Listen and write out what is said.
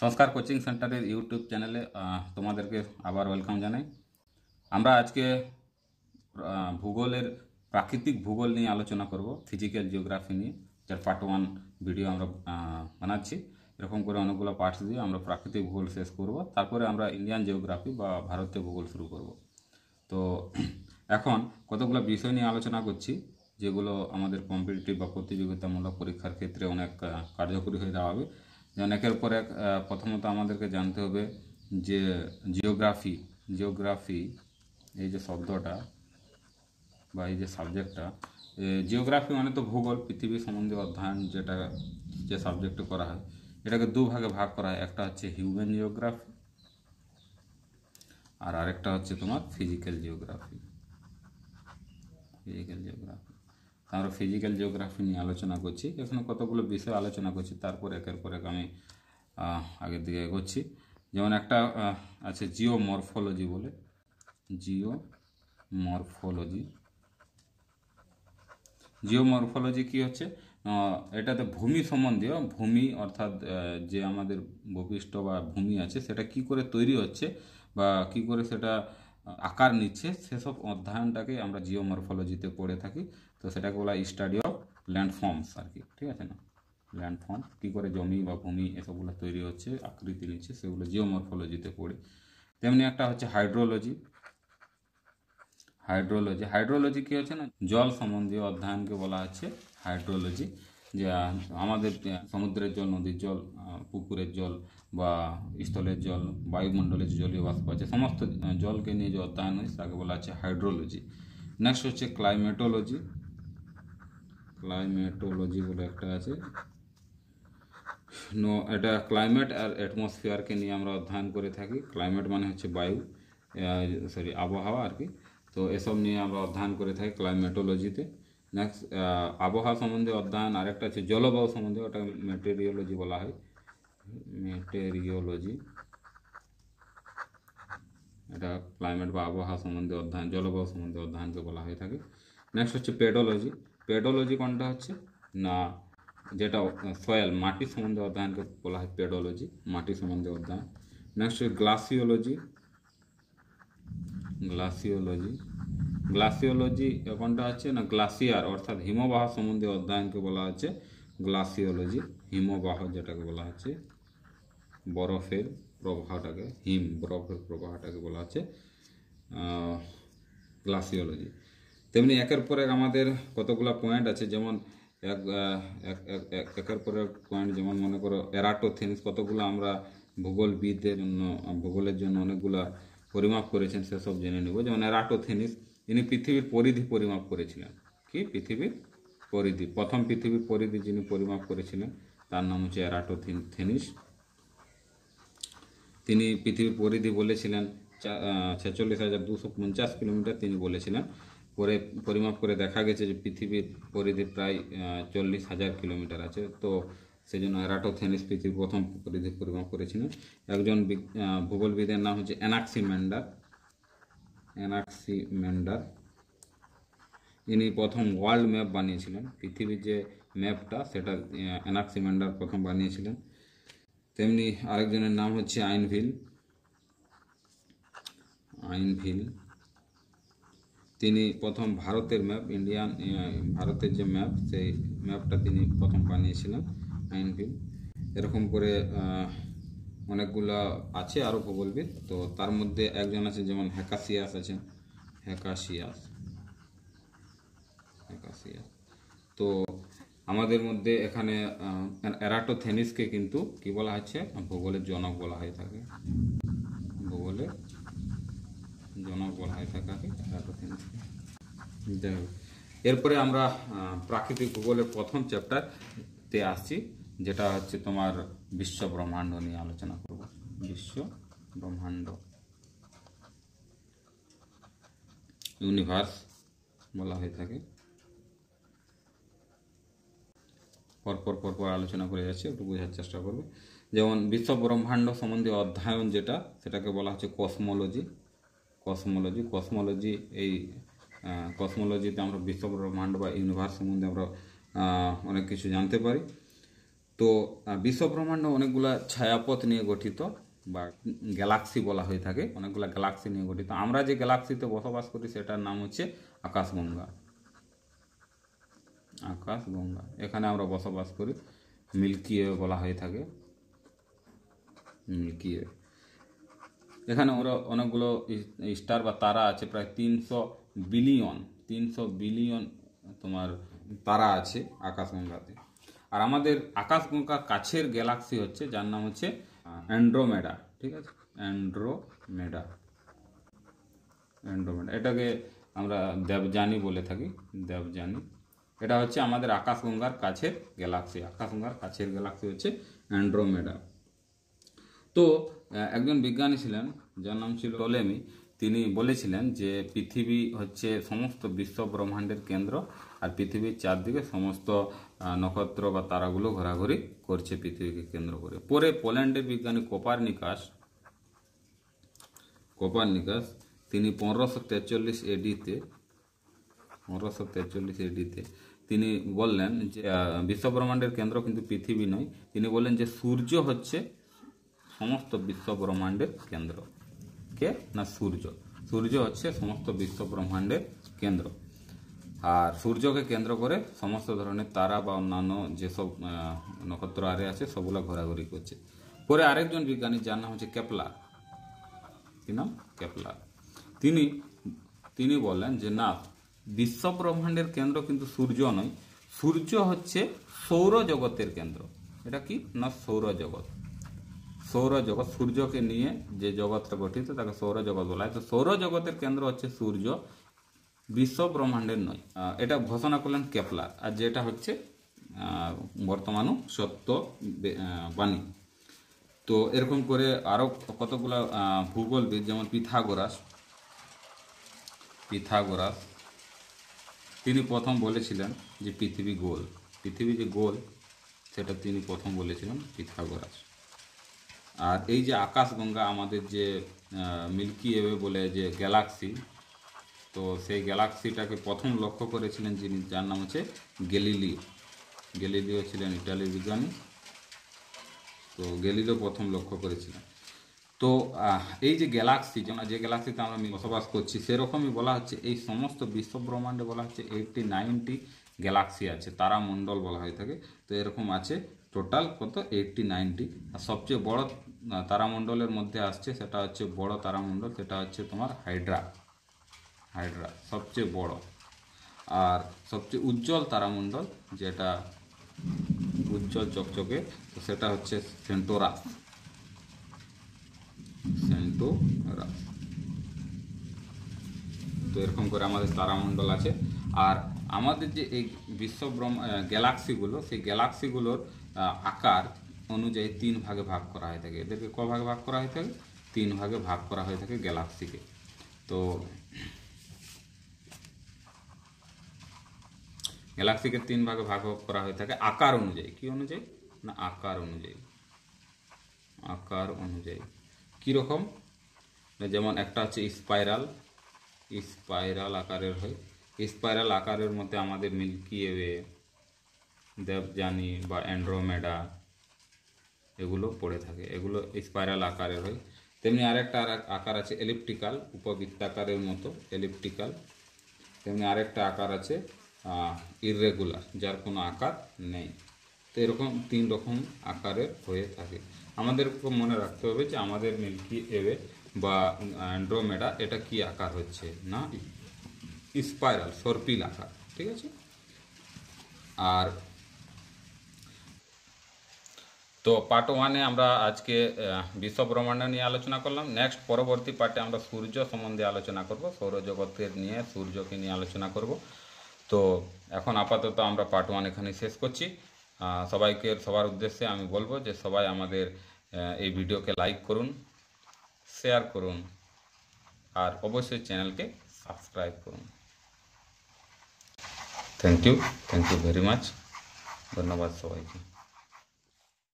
সংস্কার কোচিং সেন্টারের ইউটিউব চ্যানেলে তোমাদেরকে আবার ওয়েলকাম জানাই আমরা আজকে ভূগোলের প্রাকৃতিক ভূগোল নিয়ে আলোচনা করব ফিজিক্যাল জিওগ্রাফি নিয়ে যার পার্ট ওয়ান ভিডিও আমরা বানাচ্ছি এরকম করে অনেকগুলো পার্টস দিয়ে আমরা প্রাকৃতিক ভূগোল শেষ করব তারপরে আমরা ইন্ডিয়ান জিওগ্রাফি বা ভারতীয় ভূগোল শুরু করব তো এখন কতগুলো বিষয় নিয়ে আলোচনা করছি যেগুলো আমাদের কম্পিটিটিভ বা প্রতিযোগিতামূলক পরীক্ষার ক্ষেত্রে অনেক কার্যকরী হয়ে দাঁড়াবে অনেকের পরে এক প্রথমত আমাদেরকে জানতে হবে যে জিওগ্রাফি জিওগ্রাফি এই যে শব্দটা বা এই যে সাবজেক্টটা জিওগ্রাফি মানে তো ভূগোল পৃথিবী সম্বন্ধে অধ্যয়ন যেটা যে সাবজেক্টে করা হয় এটাকে দুভাগে ভাগ করা হয় একটা হচ্ছে হিউম্যান জিওগ্রাফি আর আরেকটা হচ্ছে তোমার ফিজিক্যাল জিওগ্রাফি ফিজিক্যাল জিওগ্রাফি আমরা ফিজিক্যাল জিওগ্রাফি নিয়ে আলোচনা করছি এখানে কতগুলো বিষয় আলোচনা করছি তারপর একের পর এক আমি আগের দিকে এগোচ্ছি যেমন একটা আছে জিও মরফোলজি বলে জিও মরফোলজি জিও মরফোলজি কী হচ্ছে এটাতে ভূমি সম্বন্ধীয় ভূমি অর্থাৎ যে আমাদের ভূপিষ্ঠ বা ভূমি আছে সেটা কি করে তৈরি হচ্ছে বা কি করে সেটা আকার নিচ্ছে সেসব অধ্যয়নটাকে আমরা জিও মরফোলজিতে পড়ে থাকি তো সেটাকে বলা হয় স্টাডি অফ ল্যান্ড ফর্মস আর কি ঠিক আছে না ল্যান্ড কী করে জমি বা ভূমি এসবগুলো তৈরি হচ্ছে আকৃতি নিচ্ছে সেগুলো জিওমরফোলজিতে পড়ে তেমনি একটা হচ্ছে হাইড্রোলজি হাইড্রোলজি হাইড্রোলজি কী হচ্ছে না জল সম্বন্ধীয় অধ্যয়নকে বলা হচ্ছে হাইড্রোলজি যে আমাদের সমুদ্রের জল নদীর জল পুকুরের জল বা স্থলের জল বায়ুমণ্ডলের যে জলীয় বাষ্প আছে সমস্ত জলকে নিয়ে যে অধ্যয়ন হয় তাকে বলা হচ্ছে হাইড্রোলজি নেক্সট হচ্ছে ক্লাইমেটোলজি क्लैमेटोलजी एक आता क्लैमेट और एटमसफियार के लिए अध्ययन करमेट मान हम वायु सरि आबहवा और तो यह सब नहीं अध्ययन कर क्लैमेटोलजी नेक्स्ट आबहवा सम्बन्धे अध्ययन और एक जलवायु सम्बन्धे मेटेरियोलजी बला है मेटेरियोलजी एट क्लैमेट आबहवा सम्बन्धे अध्ययन जलवायु सम्बन्धे अध्ययन के बला नेक्स्ट हे पेडोलजी পেডোলজি কোনটা হচ্ছে না যেটা সয়েল মাটি সম্বন্ধে অধ্যয়নকে বলা হয় পেডোলজি মাটি সম্বন্ধে অধ্যয়ন নেক্সট গ্লাসিওলজি গ্লাসিওলজি গ্লাসিওলজি কোনটা আছে না গ্লাসিয়ার অর্থাৎ হিমবাহ সম্বন্ধে অধ্যয়নকে বলা হচ্ছে গ্লাসিওলজি হিমবাহ যেটাকে বলা হচ্ছে বরফের প্রবাহটাকে হিম বরফের প্রবাহটাকে বলা হচ্ছে গ্লাসিওলজি তেমনি একের পর এক আমাদের কতগুলো পয়েন্ট আছে যেমন এক একের পর এক পয়েন্ট যেমন মনে করো এরাটোথিনস কতগুলো আমরা ভূগোলবিদদের জন্য ভূগোলের জন্য অনেকগুলা পরিমাপ করেছেন সেসব জেনে নেব যেমন এরাটোথেনিস ইনি পৃথিবীর পরিধি পরিমাপ করেছিলেন কি পৃথিবীর পরিধি প্রথম পৃথিবীর পরিধি যিনি পরিমাপ করেছিলেন তার নাম হচ্ছে এরাটোথেনিস তিনি পৃথিবীর পরিধি বলেছিলেন ছেচল্লিশ হাজার দুশো পঞ্চাশ কিলোমিটার তিনি বলেছিলেন করে পরিমাপ করে দেখা গেছে যে পৃথিবীর পরিধি প্রায় চল্লিশ হাজার কিলোমিটার আছে তো সেই জন্য অ্যারাটোথেনিস পৃথিবীর প্রথম পরিধি পরিমাপ করেছিলেন একজন ভূগোলবিদের নাম হচ্ছে অ্যানাক্সিম্যান্ডার অ্যানাক্সিম্যান্ডার ইনি প্রথম ওয়ার্ল্ড ম্যাপ বানিয়েছিলেন পৃথিবীর যে ম্যাপটা সেটা অ্যানাক্সিম্যান্ডার প্রথম বানিয়েছিলেন তেমনি আরেকজনের নাম হচ্ছে আইনভিল আইনভিল তিনি প্রথম ভারতের ম্যাপ ইন্ডিয়ান ভারতের যে ম্যাপ সেই ম্যাপটা তিনি প্রথম বানিয়েছিলেন আইনবিদ এরকম করে অনেকগুলা আছে আরও ভূগোলবিদ তো তার মধ্যে একজন আছে যেমন হ্যাকাসিয়াস আছেন হ্যাকাসিয়াস হ্যাকাসিয়াস তো আমাদের মধ্যে এখানে অ্যারাটোথেনিসকে কিন্তু কি বলা হচ্ছে ভূগোলের জনক বলা হয়ে থাকে ভূগোলের জনা বলা হয় থাকাকে যাই হোক এরপরে আমরা প্রাকৃতিক ভূগোলের প্রথম চ্যাপ্টারতে আসছি যেটা হচ্ছে তোমার বিশ্ব ব্রহ্মাণ্ড নিয়ে আলোচনা করব বিশ্ব ব্রহ্মাণ্ড ইউনিভার্স বলা হয়ে থাকে পরপর পরপর আলোচনা করে যাচ্ছে একটু বোঝার চেষ্টা করবে যেমন বিশ্ব ব্রহ্মাণ্ড সম্বন্ধে অধ্যয়ন যেটা সেটাকে বলা হচ্ছে কসমোলজি কসমোলজি কসমোলজি এই কসমোলজিতে আমরা বিশ্বব্রহ্মাণ্ড বা ইউনিভার্স সম্বন্ধে আমরা অনেক কিছু জানতে পারি তো বিশ্বব্রহ্মাণ্ড অনেকগুলা ছায়াপথ নিয়ে গঠিত বা গ্যালাক্সি বলা হয়ে থাকে অনেকগুলো গ্যালাক্সি নিয়ে গঠিত আমরা যে গ্যালাক্সিতে বসবাস করি সেটার নাম হচ্ছে আকাশগঙ্গা আকাশগঙ্গা এখানে আমরা বসবাস করি মিল্কি বলা হয়ে থাকে মিল্কি এখানে ওরা অনেকগুলো স্টার বা তারা আছে প্রায় তিনশো বিলিয়ন তিনশো বিলিয়ন তোমার তারা আছে আকাশগঙ্গাতে আর আমাদের আকাশগঙ্গার কাছের গ্যালাক্সি হচ্ছে যার নাম হচ্ছে অ্যান্ড্রোমেডা ঠিক আছে অ্যান্ড্রোমেডা অ্যান্ড্রোমেডা এটাকে আমরা দেবযানী বলে থাকি দেবযানী এটা হচ্ছে আমাদের আকাশগঙ্গার কাছের গ্যালাক্সি আকাশগঙ্গার কাছের গ্যালাক্সি হচ্ছে অ্যান্ড্রোমেডা তো একজন বিজ্ঞানী ছিলেন যার নাম ছিল টলেমি তিনি বলেছিলেন যে পৃথিবী হচ্ছে সমস্ত বিশ্ব ব্রহ্মাণ্ডের কেন্দ্র আর পৃথিবীর চারদিকে সমস্ত নক্ষত্র বা তারাগুলো ঘোরাঘুরি করছে পৃথিবীকে কেন্দ্র করে পরে পোল্যান্ডের বিজ্ঞানী নিকাশ কোপার নিকাশ তিনি পনেরোশো তেচল্লিশ এডিতে পনেরোশো তেচল্লিশ এডিতে তিনি বললেন যে বিশ্বব্রহ্মাণ্ডের কেন্দ্র কিন্তু পৃথিবী নয় তিনি বললেন যে সূর্য হচ্ছে সমস্ত বিশ্বব্রহ্মাণ্ডের কেন্দ্র কে না সূর্য সূর্য হচ্ছে সমস্ত বিশ্বব্রহ্মাণ্ডের কেন্দ্র আর সূর্যকে কেন্দ্র করে সমস্ত ধরনের তারা বা অন্যান্য যেসব নক্ষত্র আরে আছে সবগুলো ঘোরাঘুরি করছে পরে আরেকজন বিজ্ঞানী যার নাম হচ্ছে কেপলার কি নাম কেপলার তিনি তিনি বলেন যে না বিশ্বব্রহ্মাণ্ডের কেন্দ্র কিন্তু সূর্য নয় সূর্য হচ্ছে সৌরজগতের কেন্দ্র এটা কি না সৌরজগৎ সৌরজগৎ সূর্যকে নিয়ে যে জগৎটা গঠিত তাকে সৌরজগৎ বলা হয় তো সৌরজগতের কেন্দ্র হচ্ছে সূর্য বিশ্ব ব্রহ্মাণ্ডের নয় এটা ঘোষণা করলেন কেপলার আর যেটা হচ্ছে বর্তমান সত্য বাণী তো এরকম করে আরও কতগুলো ভূগোলবিদ যেমন পিথাগোরাস পিথাগোরাস তিনি প্রথম বলেছিলেন যে পৃথিবী গোল পৃথিবী যে গোল সেটা তিনি প্রথম বলেছিলেন পিথাগোরাস আর এই যে আকাশগঙ্গা আমাদের যে মিল্কি ওয়ে বলে যে গ্যালাক্সি তো সেই গ্যালাক্সিটাকে প্রথম লক্ষ্য করেছিলেন যিনি যার নাম হচ্ছে গেলিলিও গেলিলিও ছিলেন ইটালির বিজ্ঞানী তো গেলিলিও প্রথম লক্ষ্য করেছিলেন তো এই যে গ্যালাক্সি যেমন যে গ্যালাক্সিতে আমরা বসবাস করছি সেরকমই বলা হচ্ছে এই সমস্ত বিশ্বব্রহ্মাণ্ডে বলা হচ্ছে এইটটি নাইনটি গ্যালাক্সি আছে তারামণ্ডল বলা হয়ে থাকে তো এরকম আছে টোটাল কত এইটটি নাইনটি আর সবচেয়ে বড় তারামণ্ডলের মধ্যে আসছে সেটা হচ্ছে বড় তারামণ্ডল সেটা হচ্ছে তোমার হাইড্রা হাইড্রা সবচেয়ে বড় আর সবচেয়ে উজ্জ্বল তারামণ্ডল যেটা উজ্জ্বল চকচকে সেটা হচ্ছে সেন্টোরাস সেন্টোরাস তো এরকম করে আমাদের তারামণ্ডল আছে আর আমাদের যে এই বিশ্ব গ্যালাক্সিগুলো সেই গ্যালাক্সিগুলোর আকার অনুযায়ী তিন ভাগে ভাগ করা হয়ে থাকে এদেরকে ক ভাগে ভাগ করা হয়ে থাকে তিন ভাগে ভাগ করা হয়ে থাকে গ্যালাক্সিকে তো গ্যালাক্সিকে তিন ভাগে ভাগ করা হয়ে থাকে আকার অনুযায়ী কি অনুযায়ী না আকার অনুযায়ী আকার অনুযায়ী কীরকম যেমন একটা হচ্ছে স্পাইরাল স্পাইরাল আকারের হয় স্পাইরাল আকারের মধ্যে আমাদের মিল্কি ওয়ে দেবযানী বা অ্যান্ড্রোমেডা এগুলো পড়ে থাকে এগুলো স্পাইরাল আকারের হয় তেমনি আরেকটা আকার আছে এলিপ্টিক্যাল উপবৃত্তাকারের মতো এলিপ্টিক্যাল তেমনি আরেকটা আকার আছে ইররেগুলার যার কোনো আকার নেই তো এরকম তিন রকম আকারের হয়ে থাকে আমাদের মনে রাখতে হবে যে আমাদের মিল্কি এবে বা অ্যান্ড্রোমেডা এটা কি আকার হচ্ছে না স্পাইরাল সর্পিল আকার ঠিক আছে আর তো পার্ট ওয়ানে আমরা আজকে বিশ্বব্রহ্মাণ্ড নিয়ে আলোচনা করলাম নেক্সট পরবর্তী পার্টে আমরা সূর্য সম্বন্ধে আলোচনা করব সৌরজগতের নিয়ে সূর্যকে নিয়ে আলোচনা করব তো এখন আপাতত আমরা পার্ট ওয়ান এখানে শেষ করছি সবাইকে সবার উদ্দেশ্যে আমি বলবো যে সবাই আমাদের এই ভিডিওকে লাইক করুন শেয়ার করুন আর অবশ্যই চ্যানেলকে সাবস্ক্রাইব করুন thank you thank you very much ধন্যবাদ সবাইকে